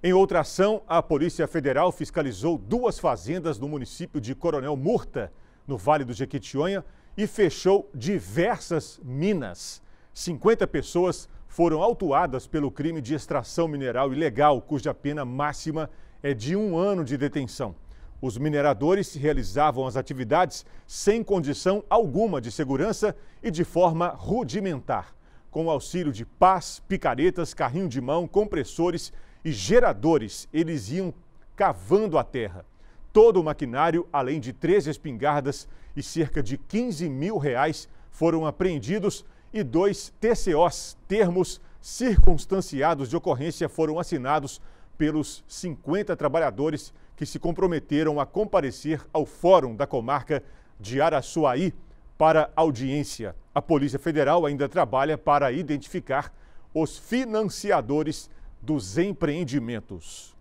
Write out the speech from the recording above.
Em outra ação, a Polícia Federal fiscalizou duas fazendas no município de Coronel Murta, no Vale do Jequitinhonha, e fechou diversas minas. 50 pessoas foram autuadas pelo crime de extração mineral ilegal, cuja pena máxima é de um ano de detenção. Os mineradores realizavam as atividades sem condição alguma de segurança e de forma rudimentar, com o auxílio de pás, picaretas, carrinho de mão, compressores e geradores, eles iam cavando a terra. Todo o maquinário, além de três espingardas e cerca de 15 mil reais, foram apreendidos e dois TCOs, termos circunstanciados de ocorrência, foram assinados pelos 50 trabalhadores que se comprometeram a comparecer ao Fórum da Comarca de Araçuaí para audiência. A Polícia Federal ainda trabalha para identificar os financiadores dos empreendimentos.